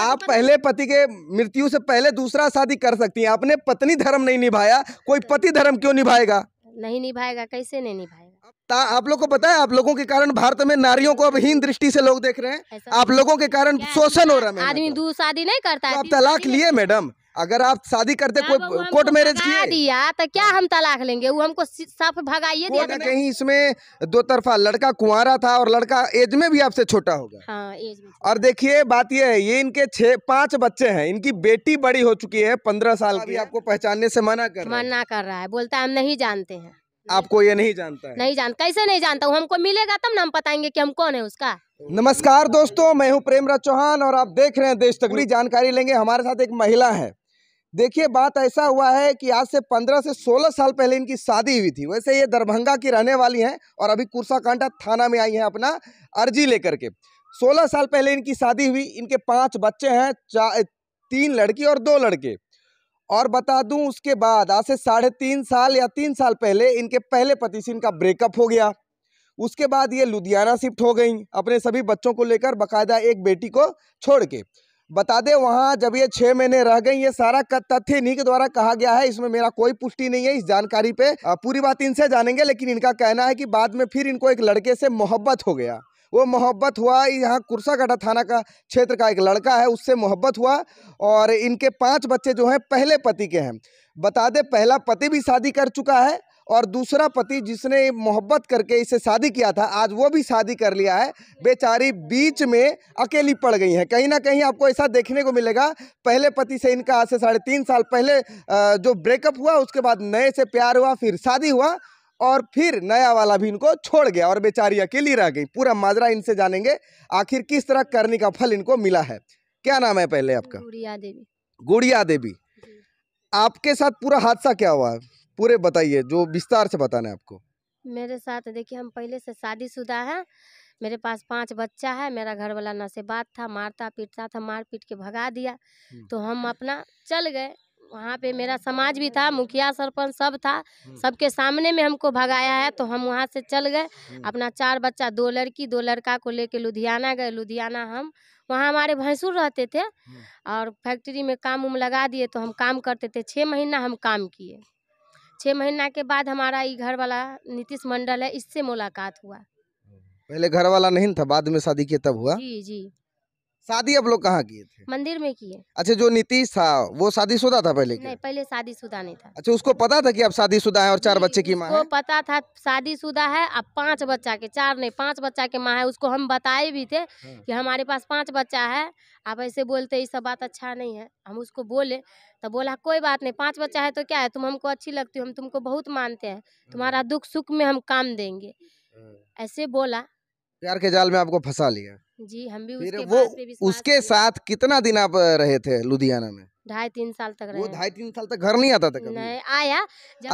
आप पहले पति के मृत्यु से पहले दूसरा शादी कर सकती हैं आपने पत्नी धर्म नहीं निभाया कोई पति धर्म क्यों निभाएगा नहीं निभाएगा कैसे नहीं निभाएगा आप लोग को बताया आप लोगों के कारण भारत में नारियों को अब हीन दृष्टि से लोग देख रहे हैं आप लोगों के कारण शोषण हो रहा है आदमी दो शादी नहीं करता तो आप तलाक लिए मैडम अगर आप शादी करते कोई कोर्ट मैरिज दिया तो क्या हाँ। हम तलाक लेंगे वो हमको साफ भगाइए दिया तो ना कहीं इसमें दो तरफा लड़का कुंवारा था और लड़का एज में भी आपसे छोटा होगा हाँ, एज में और देखिए बात यह है ये इनके छह पांच बच्चे हैं इनकी बेटी बड़ी हो चुकी है पंद्रह साल की आपको पहचानने से मना कर मना कर रहा है बोलता है हम नहीं जानते हैं आपको ये नहीं जानता नहीं जानता कैसे नहीं जानता हूँ हमको मिलेगा तब ना हम बताएंगे की हम कौन है उसका नमस्कार दोस्तों मैं हूँ प्रेमराज चौहान और आप देख रहे हैं देश तक जानकारी लेंगे हमारे साथ एक महिला है देखिए बात ऐसा हुआ है कि आज से पंद्रह से सोलह साल पहले इनकी शादी हुई थी वैसे ये दरभंगा की रहने वाली हैं और अभी कुर्साकांटा थाना में आई हैं अपना अर्जी लेकर के सोलह साल पहले इनकी शादी हुई इनके पांच बच्चे हैं चार तीन लड़की और दो लड़के और बता दूं उसके बाद आज से साढ़े तीन साल या तीन साल पहले इनके पहले पति से इनका ब्रेकअप हो गया उसके बाद ये लुधियाना शिफ्ट हो गई अपने सभी बच्चों को लेकर बाकायदा एक बेटी को छोड़ के बता दें वहाँ जब ये छः महीने रह गई ये सारा तथ्य इन्हीं के द्वारा कहा गया है इसमें मेरा कोई पुष्टि नहीं है इस जानकारी पे पूरी बात इनसे जानेंगे लेकिन इनका कहना है कि बाद में फिर इनको एक लड़के से मोहब्बत हो गया वो मोहब्बत हुआ यहाँ कुर्साघाटा थाना का क्षेत्र का एक लड़का है उससे मोहब्बत हुआ और इनके पाँच बच्चे जो हैं पहले पति के हैं बता दें पहला पति भी शादी कर चुका है और दूसरा पति जिसने मोहब्बत करके इसे शादी किया था आज वो भी शादी कर लिया है बेचारी बीच में अकेली पड़ गई है कहीं ना कहीं आपको ऐसा देखने को मिलेगा पहले पति से इनका आज से साढ़े तीन साल पहले जो ब्रेकअप हुआ उसके बाद नए से प्यार हुआ फिर शादी हुआ और फिर नया वाला भी इनको छोड़ गया और बेचारी अकेली रह गई पूरा माजरा इनसे जानेंगे आखिर किस तरह करने का फल इनको मिला है क्या नाम है पहले आपका गुड़िया देवी गुड़िया देवी आपके साथ पूरा हादसा क्या हुआ है पूरे बताइए जो विस्तार से बताना है आपको मेरे साथ देखिए हम पहले से शादीशुदा है मेरे पास पांच बच्चा है मेरा घर वाला नशेबाद से बात था मारता पीटता था मार पीट के भगा दिया तो हम अपना चल गए वहाँ पे मेरा समाज भी था मुखिया सरपंच सब था सबके सामने में हमको भगाया है तो हम वहाँ से चल गए अपना चार बच्चा दो लड़की दो लड़का को लेके लुधियाना गए लुधियाना हम वहाँ हमारे भैंसुर रहते थे और फैक्ट्री में काम उम लगा दिए तो हम काम करते थे छः महीना हम काम किए छः महीना के बाद हमारा ये घर वाला नीतीश मंडल है इससे मुलाकात हुआ पहले घर वाला नहीं था बाद में शादी के तब हुआ जी जी शादी आप लोग कहाँ किए थे मंदिर में किए अच्छा जो नीतीश था वो शादीशुदा था पहले नहीं पहले शादीशुदा नहीं था अच्छा उसको पता था कि आप शादीशुदा है और चार बच्चे की माँ वो पता था शादीशुदा है अब पांच बच्चा के चार नहीं पांच बच्चा के माँ है उसको हम बताए भी थे हाँ। कि हमारे पास पांच बच्चा है आप ऐसे बोलते ये सब बात अच्छा नहीं है हम उसको बोले तो बोला कोई बात नहीं पांच बच्चा है तो क्या है तुम हमको अच्छी लगती हो हम तुमको बहुत मानते हैं हाँ। तुम्हारा दुख सुख में हम काम देंगे हाँ। ऐसे बोला प्यार के जाल में आपको फंसा लिया जी हम भी उसके वो भी उसके साथ कितना दिन आप रहे थे लुधियाना में ढाई तीन साल तक वो ढाई तीन साल तक घर नहीं आता था कभी नहीं आया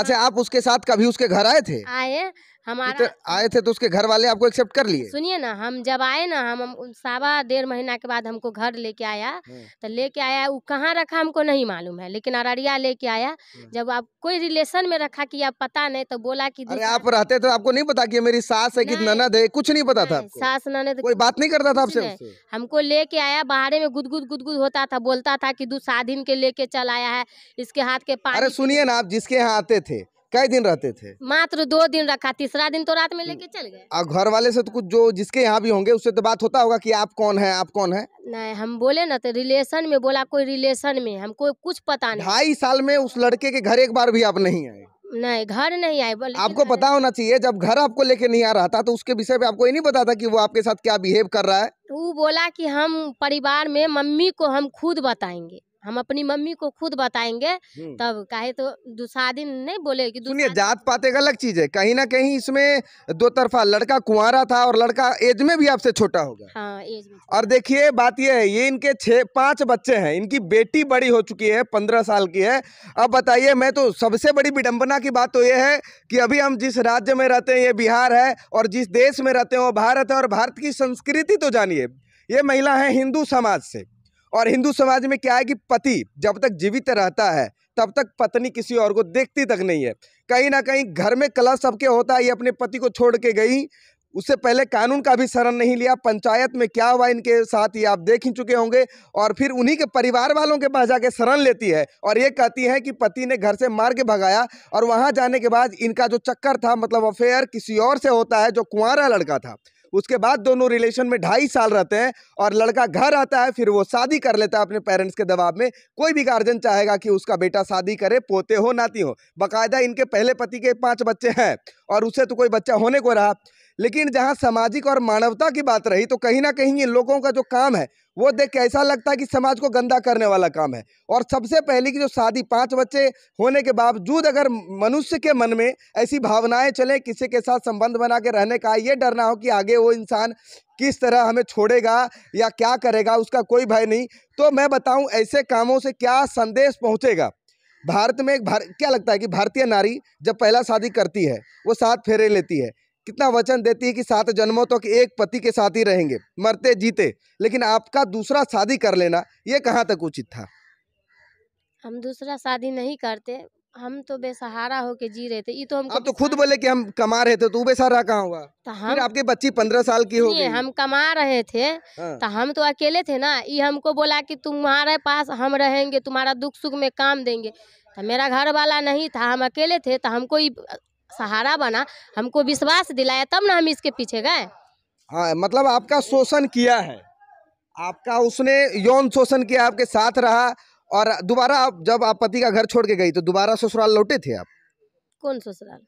अच्छा आप उसके साथ कभी उसके घर आए थे आए हमारा आए थे तो उसके घर वाले आपको एक्सेप्ट कर लिए सुनिए ना हम जब आए ना हम, सावा डेढ़ महीना के बाद हमको घर लेके आया हम्म। तो लेके आया वो कहाँ रखा हमको नहीं मालूम है लेकिन अररिया लेके आया हम्म। जब आप कोई रिलेशन में रखा कि आप पता नहीं तो बोला कि अरे आप रहते तो आपको नहीं पता कि मेरी सास है कि ननद है कुछ नहीं पता था सास ननद कोई बात नहीं करता था आपसे हमको लेके आया बाहर में गुदगुद गुदगुद होता था बोलता था की दू साधिन के लेके चल आया है इसके हाथ के पास अरे सुनिए ना आप जिसके यहाँ आते थे कई दिन रहते थे मात्र दो दिन रखा तीसरा दिन तो रात में लेके चल गए और घर वाले से तो कुछ जो जिसके यहाँ भी होंगे उससे तो बात होता होगा कि आप कौन है आप कौन है नहीं हम बोले ना तो रिलेशन में बोला कोई रिलेशन में हमको कुछ पता नहीं ढाई साल में उस लड़के के घर एक बार भी आप नहीं आए नहीं घर नहीं आए बोले आपको पता होना चाहिए जब घर आपको लेके नहीं आ रहा था तो उसके विषय में आपको ये नहीं पता था कि वो आपके साथ क्या बिहेव कर रहा है वो बोला कि हम परिवार में मम्मी को हम खुद बताएंगे हम अपनी मम्मी को खुद बताएंगे तब कहे तो दूसरा दिन नहीं बोले कि सुनिए जात पात एक अलग चीज है कहीं ना कहीं इसमें दो तरफा लड़का कुआरा था और लड़का एज में भी आपसे छोटा होगा हाँ, एज में और देखिए बात यह है ये इनके छह पांच बच्चे हैं इनकी बेटी बड़ी हो चुकी है पंद्रह साल की है अब बताइए मैं तो सबसे बड़ी विडम्बना की बात तो ये है कि अभी हम जिस राज्य में रहते हैं ये बिहार है और जिस देश में रहते हैं वो भारत है और भारत की संस्कृति तो जानिए ये महिला है हिंदू समाज से और हिंदू समाज में क्या है कि पति जब तक जीवित रहता है तब तक पत्नी किसी और को देखती तक नहीं है कहीं ना कहीं घर में कला सबके होता है ये अपने पति को छोड़ के गई उससे पहले कानून का भी शरण नहीं लिया पंचायत में क्या हुआ इनके साथ ये आप देख ही चुके होंगे और फिर उन्हीं के परिवार वालों के पास जाके शरण लेती है और ये कहती है कि पति ने घर से मार के भगाया और वहाँ जाने के बाद इनका जो चक्कर था मतलब अफेयर किसी और से होता है जो कुंवारा लड़का था उसके बाद दोनों रिलेशन में ढाई साल रहते हैं और लड़का घर आता है फिर वो शादी कर लेता है अपने पेरेंट्स के दबाव में कोई भी गार्जियन चाहेगा कि उसका बेटा शादी करे पोते हो नाती हो बाकायदा इनके पहले पति के पाँच बच्चे हैं और उसे तो कोई बच्चा होने को रहा लेकिन जहाँ सामाजिक और मानवता की बात रही तो कहीं ना कहीं इन लोगों का जो काम है वो देख के ऐसा लगता है कि समाज को गंदा करने वाला काम है और सबसे पहले की जो शादी पांच बच्चे होने के बावजूद अगर मनुष्य के मन में ऐसी भावनाएं चले किसी के साथ संबंध बना के रहने का ये डर ना हो कि आगे वो इंसान किस तरह हमें छोड़ेगा या क्या करेगा उसका कोई भय नहीं तो मैं बताऊँ ऐसे कामों से क्या संदेश पहुँचेगा भारत में भार, क्या लगता है कि भारतीय नारी जब पहला शादी करती है वो सात फेरे लेती है कितना वचन देती है कि सात जन्मों तक तो एक पति के साथ ही रहेंगे मरते जीते लेकिन आपका दूसरा शादी कर लेना ये कहाँ तक उचित था हम दूसरा शादी नहीं करते हम तो बेसहारा होके जी रहे थे ये तो हम आप तो खुद बोले कि हम कमा रहे थे तो बेसहारा कहाँ हुआ तो हम फिर आपके बच्ची पंद्रह साल की हो गई हम कमा रहे थे हाँ। तो हम तो अकेले थे ना ये हमको बोला कि तुम्हारे पास हम रहेंगे तुम्हारा दुख सुख में काम देंगे तो मेरा घर वाला नहीं था हम अकेले थे तो हमको सहारा बना हमको विश्वास दिलाया तब ना हम इसके पीछे गए हाँ मतलब आपका शोषण किया है आपका उसने यौन शोषण किया आपके साथ रहा और दोबारा आप जब आप पति का घर छोड़ के गई तो दोबारा ससुराल लौटे थे आप कौन ससुराल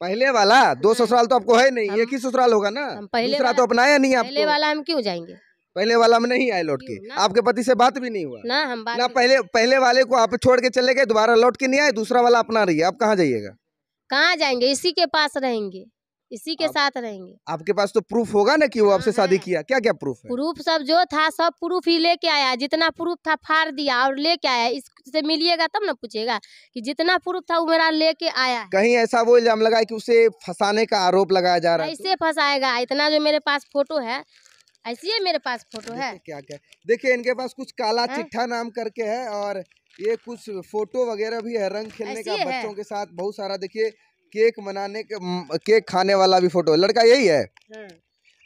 पहले वाला दो हाँ। ससुराल तो आपको है नहीं एक ही ससुराल होगा ना पहले तो वाला, तो अपनाया नहीं पहले वाला हम क्यों जाएंगे पहले वाला हम नहीं आए लौट के आपके पति से बात भी नहीं हुआ ना हम बात ना पहले पहले वाले को आप छोड़ के चले गए दोबारा लौट के नहीं आए दूसरा वाला अपना रही है आप कहाँ जाइएगा कहाँ जाएंगे इसी के पास रहेंगे इसी के आप, साथ रहेंगे आपके पास तो प्रूफ होगा ना कि वो आपसे शादी हाँ। किया क्या क्या प्रूफ है प्रूफ सब जो था सब प्रूफ ही लेके आया जितना प्रूफ था फाड़ दिया और लेके आया इससे मिलिएगा तब ना पूछेगा कि जितना प्रूफ था वो मेरा लेके आया कहीं ऐसा वो इल्जाम लगा कि उसे फंसाने का आरोप लगाया जा रहा है ऐसे फंसाएगा इतना जो मेरे पास फोटो है ऐसी मेरे पास फोटो है क्या क्या देखिये इनके पास कुछ काला हाँ। चिट्ठा नाम करके है और ये कुछ फोटो वगैरह भी है रंग खेलने का बच्चों के साथ बहुत सारा देखिए केक मनाने के केक खाने वाला भी फोटो लड़का यही है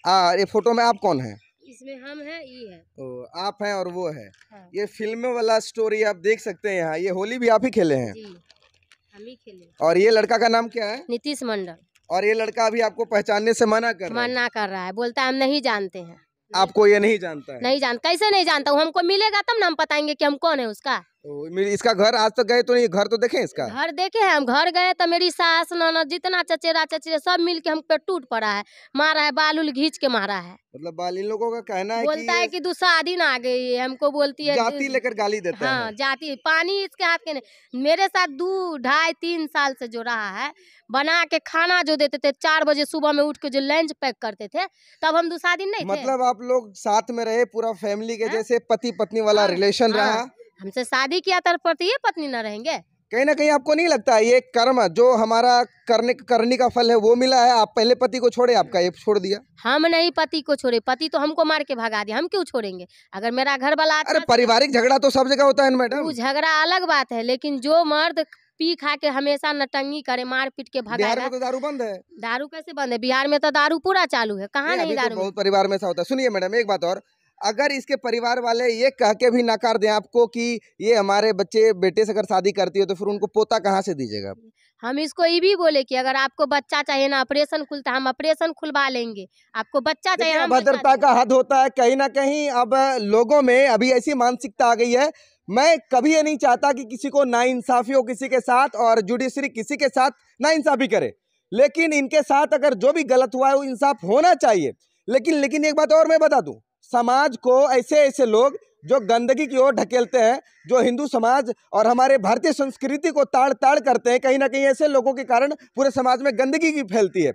हाँ ये फोटो में आप कौन है इसमें हम हैं ये है ओ, आप हैं और वो है हाँ। ये फिल्म वाला स्टोरी आप देख सकते हैं यहाँ ये होली भी आप ही खेले हैं हम ही खेले और ये लड़का का नाम क्या है नीतीश मंडल और ये लड़का अभी आपको पहचानने से मना कर मना कर रहा है बोलता है हम नहीं जानते हैं आपको ये नहीं जानता है नहीं जानता कैसे नहीं जानता हूँ हमको मिलेगा तब ना हम बताएंगे की हम कौन है उसका तो इसका घर आज तक तो गए तो नहीं घर तो देखे इसका घर देखे हैं हम घर गए तो मेरी सास नाना जितना चचेरा चचेरा सब मिल के हम पे टूट पड़ा है मारा है बाल उल घींच के मारा है मतलब बाल इन लोगों का कहना है बोलता कि है शादी ना आ गई है हमको बोलती है जाति लेकर गाली देता हाँ, है जाति पानी इसके हाथ के नहीं मेरे साथ दो ढाई तीन साल से जो रहा है बना के खाना जो देते थे चार बजे सुबह में उठ के जो लंच पैक करते थे तब हम दुसादिन नहीं मतलब आप लोग साथ में रहे पूरा फैमिली के हाँ? जैसे पति पत्नी वाला हाँ, रिलेशन हाँ, रहा हमसे शादी किया तर पति पत्नी न रहेंगे कहीं ना कहीं आपको नहीं लगता ये कर्म जो हमारा करने करने का फल है वो मिला है आप पहले पति को छोड़े आपका ये छोड़ दिया हम नहीं पति को छोड़े पति तो हमको मार के भगा दिया हम क्यों छोड़ेंगे अगर मेरा घर वाला अरे पारिवारिक झगड़ा तो सब जगह होता है मैडम झगड़ा अलग बात है लेकिन जो मर्द पी खा के हमेशा नटंगी करे मार पीट के भगा बिहार में तो दारू बंद है दारू कैसे बंद है बिहार में तो दारू पूरा चालू है कहाँ नहीं तो दारू परिवार में ऐसा होता है सुनिए मैडम एक बात और अगर इसके परिवार वाले ये कह के भी नकार दें आपको कि ये हमारे बच्चे बेटे से अगर शादी करती हो तो फिर उनको पोता कहाँ से दीजिएगा हम इसको ये भी बोले कि अगर आपको बच्चा चाहिए ना ऑपरेशन खुलता तो हम ऑपरेशन खुलवा लेंगे आपको बच्चा चाहिए भद्रता का हद होता है कहीं ना कहीं अब लोगों में अभी ऐसी मानसिकता आ गई है मैं कभी ये नहीं चाहता कि किसी को नाइंसाफी हो किसी के साथ और जुडिशरी किसी के साथ नाइंसाफी करे लेकिन इनके साथ अगर जो भी गलत हुआ है वो इंसाफ होना चाहिए लेकिन लेकिन एक बात और मैं बता दूं समाज को ऐसे ऐसे लोग जो गंदगी की ओर ढकेलते हैं जो हिंदू समाज और हमारे भारतीय संस्कृति को ताड़ ताड़ करते हैं कहीं ना कहीं ऐसे लोगों के कारण पूरे समाज में गंदगी की फैलती है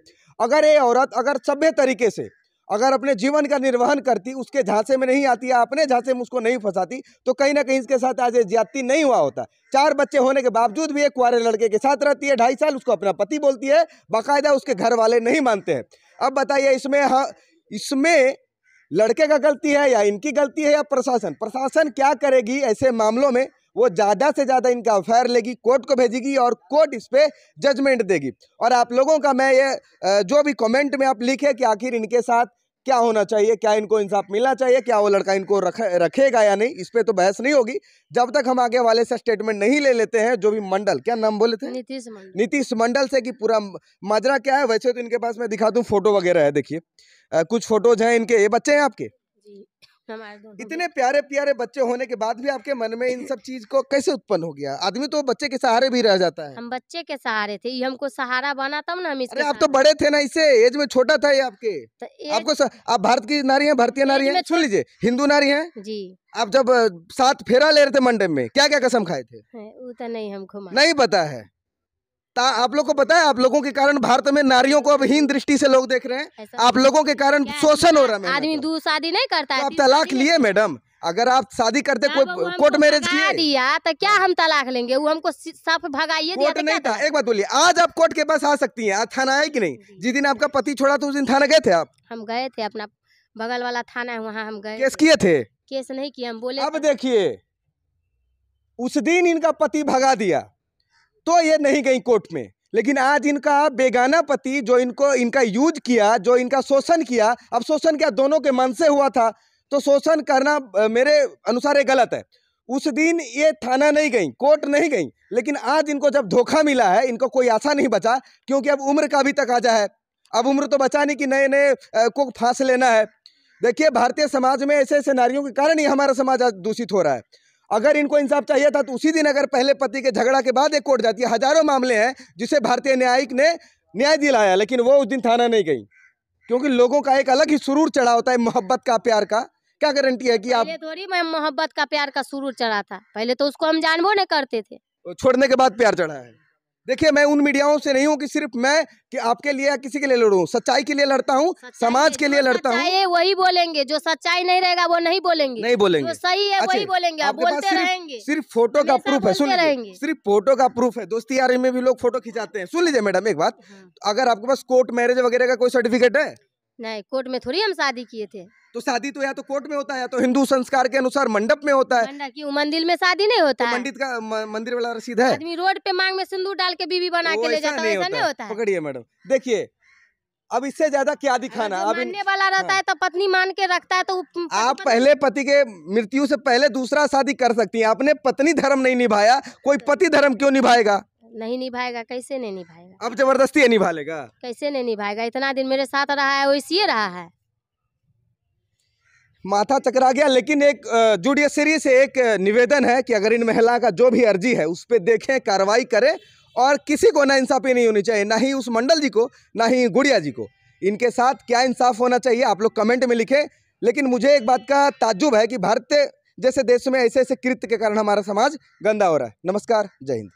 अगर ये औरत अगर सभ्य तरीके से अगर अपने जीवन का निर्वहन करती उसके झांसे में नहीं आती या अपने झांसे में उसको नहीं फंसाती तो कहीं ना कहीं इसके साथ आज ये ज्यादती नहीं हुआ होता चार बच्चे होने के बावजूद भी एक कुआरे लड़के के साथ रहती है ढाई साल उसको अपना पति बोलती है बाकायदा उसके घर वाले नहीं मानते हैं अब बताइए इसमें हाँ इसमें लड़के का गलती है या इनकी गलती है या प्रशासन प्रशासन क्या करेगी ऐसे मामलों में वो ज़्यादा से ज़्यादा इनका एफ लेगी कोर्ट को भेजेगी और कोर्ट इस पर जजमेंट देगी और आप लोगों का मैं ये जो भी कमेंट में आप लिखे कि आखिर इनके साथ क्या होना चाहिए क्या इनको इंसाफ मिलना चाहिए क्या वो लड़का इनको रख रखेगा या नहीं इस पर तो बहस नहीं होगी जब तक हम आगे वाले से स्टेटमेंट नहीं ले लेते हैं जो भी मंडल क्या नाम बोले थे नीतीश मंडल नीतीश मंडल से कि पूरा माजरा क्या है वैसे तो इनके पास मैं दिखा दूँ फोटो वगैरह है देखिए कुछ फोटोज हैं इनके ये बच्चे हैं आपके तो इतने प्यारे प्यारे बच्चे होने के बाद भी आपके मन में इन सब चीज को कैसे उत्पन्न हो गया आदमी तो बच्चे के सहारे भी रह जाता है हम बच्चे के सहारे थे हमको सहारा बना तब ना हम अरे आप तो बड़े थे ना इससे एज में छोटा था ये आपके तो आपको स... आप भारत की नारी है भारतीय नारी है सुन लीजिए हिंदू नारी है जी आप जब साथ फेरा ले रहे थे मंडप में क्या क्या कसम खाए थे वो तो नहीं हमको नहीं पता है आप लोग को पता है आप लोगों के कारण भारत में नारियों को अब हीन दृष्टि से लोग देख रहे हैं आप लोगों के कारण शोषण हो रहा है आदमी दो तो। शादी नहीं करता तो आप तलाक लिए मैडम अगर आप शादी करते कोई कोर्ट मैरिज दिया तो क्या हाँ। हम तलाक लेंगे वो हमको साफ भगाइए कोर्ट तो नहीं था एक बात बोलिए आज आप कोर्ट के पास आ सकती हैं आज थाना आए कि नहीं जिस दिन आपका पति छोड़ा तो उस दिन थाना गए थे आप हम गए थे अपना बगल वाला थाना है वहाँ हम गए केस किए थे केस नहीं किए हम बोले अब देखिए उस दिन इनका पति भगा दिया तो ये नहीं गई कोर्ट में लेकिन आज इनका बेगाना पति जो इनको इनका यूज किया जो इनका शोषण किया अब शोषण क्या दोनों के मन से हुआ था तो शोषण करना मेरे अनुसार ये गलत है उस दिन ये थाना नहीं गई कोर्ट नहीं गई लेकिन आज इनको जब धोखा मिला है इनको कोई आशा नहीं बचा क्योंकि अब उम्र का भी तकाजा है अब उम्र तो बचा नहीं कि नए नए को फांस लेना है देखिए भारतीय समाज में ऐसे ऐसे नारियों के कारण ही हमारा समाज आज दूषित हो रहा है अगर इनको इंसाफ चाहिए था तो उसी दिन अगर पहले पति के झगड़ा के बाद एक कोर्ट जाती है हजारों मामले हैं जिसे भारतीय न्यायिक ने न्याय दिलाया लेकिन वो उस दिन थाना नहीं गई क्योंकि लोगों का एक अलग ही सुरूर चढ़ा होता है मोहब्बत का प्यार का क्या गारंटी है कि आप थोड़ी मैं मोहब्बत का प्यार का सुरूर चढ़ा था पहले तो उसको हम जानबो नहीं करते थे छोड़ने के बाद प्यार चढ़ा है देखिए मैं उन मीडियाओं से नहीं हूँ कि सिर्फ मैं कि आपके लिए या किसी के लिए लड़ूँ सच्चाई के लिए लड़ता हूँ समाज के लिए लड़ता हूँ वही बोलेंगे जो सच्चाई नहीं रहेगा वो नहीं बोलेंगे नहीं बोलेंगे सही है वही अच्छा, बोलेंगे आप बोलते रहेंगे सिर्फ फोटो का प्रूफ है सुन लीजिए सिर्फ फोटो का प्रूफ है दोस्ती यारे में भी लोग फोटो खिंचाते हैं सुन लीजिए मैडम एक बात हाँ। अगर आपके पास कोर्ट मैरिज वगैरह का कोई सर्टिफिकेट है नहीं कोर्ट में थोड़ी हम शादी किए थे तो शादी तो या तो कोर्ट में होता है या तो हिंदू संस्कार के अनुसार मंडप में होता है मंदिर में शादी नहीं होता तो मंडित का मंदिर वाला रसीद है आदमी रोड पे मांग में सिंदूर डाल के बीवी बना के ले जाता है नहीं होता पकड़िए मैडम देखिए अब इससे ज्यादा क्या दिखाना अब मानने वाला हाँ। रहता हाँ। है तो पत्नी मान के रखता है तो आप पहले पति के मृत्यु से पहले दूसरा शादी कर सकती हैं आपने पत्नी धर्म नहीं निभाया कोई तो- पति धर्म क्यों निभाएगा नहीं निभाएगा कैसे नहीं निभाएगा अब जबरदस्ती निभा लेगा कैसे नहीं निभाएगा इतना दिन मेरे साथ रहा है इसी रहा है माथा चकरा गया लेकिन एक जुडिशरी से एक निवेदन है कि अगर इन महिला का जो भी अर्जी है उस पर देखें कार्रवाई करें और किसी को ना इंसाफी नहीं होनी चाहिए ना ही उस मंडल जी को ना ही गुड़िया जी को इनके साथ क्या इंसाफ होना चाहिए आप लोग कमेंट में लिखें लेकिन मुझे एक बात का ताजुब है कि भारत जैसे देश में ऐसे ऐसे कृत्य के कारण हमारा समाज गंदा हो रहा है नमस्कार जय हिंद